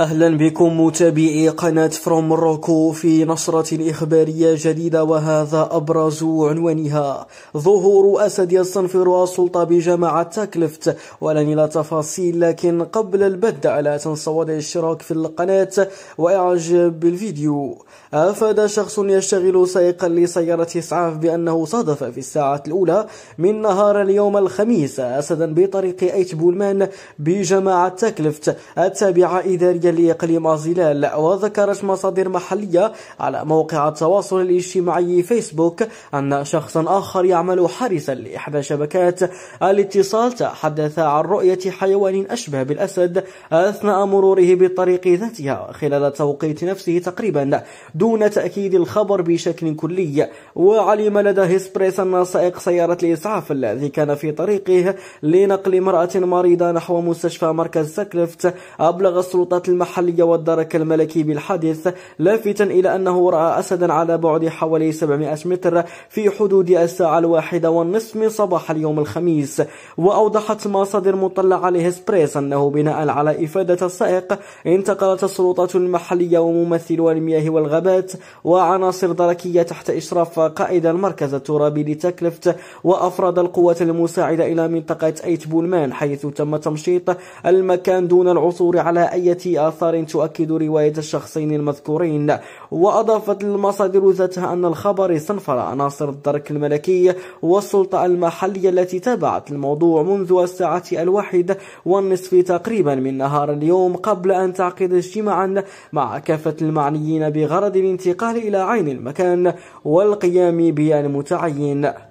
أهلا بكم متابعي قناة فروم روكو في نشرة إخبارية جديدة وهذا أبرز عنوانها ظهور أسد يستنفر السلطة بجماعة تاكلفت ولن إلى تفاصيل لكن قبل البدء لا تنسى وضع الاشتراك في القناة وإعجاب بالفيديو أفاد شخص يشتغل سائقا لسيارة إسعاف بأنه صادف في الساعة الأولى من نهار اليوم الخميس أسدا بطريق أيت بولمان بجماعة تاكلفت التابعة إدارية جالية قليم أزيلال وذكرت مصادر محلية على موقع التواصل الاجتماعي فيسبوك أن شخصا آخر يعمل حارسا لإحدى شبكات الاتصال تحدث عن رؤية حيوان أشبه بالأسد أثناء مروره بالطريق ذاتها خلال توقيت نفسه تقريبا دون تأكيد الخبر بشكل كلي وعلم لدى هسبريس أن سائق سيارة الإسعاف الذي كان في طريقه لنقل امرأة مريضة نحو مستشفى مركز سكلفت أبلغ السلطات المحلية والدرك الملكي بالحادث لافتا إلى أنه رأى أسدا على بعد حوالي 700 متر في حدود الساعة الواحدة والنصف من صباح اليوم الخميس وأوضحت مصادر مطلع عليه إسبريس أنه بناء على إفادة السائق انتقلت السلطات المحلية وممثلو المياه والغابات وعناصر دركية تحت إشراف قائد المركز الترابي لتكلفت وأفراد القوات المساعدة إلى منطقة أيت بولمان حيث تم تمشيط المكان دون العثور على أي آثار تؤكد رواية الشخصين المذكورين وأضافت المصادر ذاتها أن الخبر استنفر عناصر الدرك الملكي والسلطة المحلية التي تابعت الموضوع منذ الساعة الواحدة والنصف تقريبا من نهار اليوم قبل أن تعقد اجتماعا مع كافة المعنيين بغرض الانتقال إلى عين المكان والقيام بالمتعين